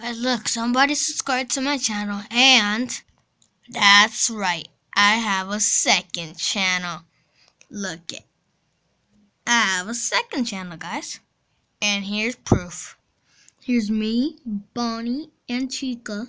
Guys, look, somebody subscribed to my channel, and that's right, I have a second channel. Look it. I have a second channel, guys. And here's proof. Here's me, Bonnie, and Chica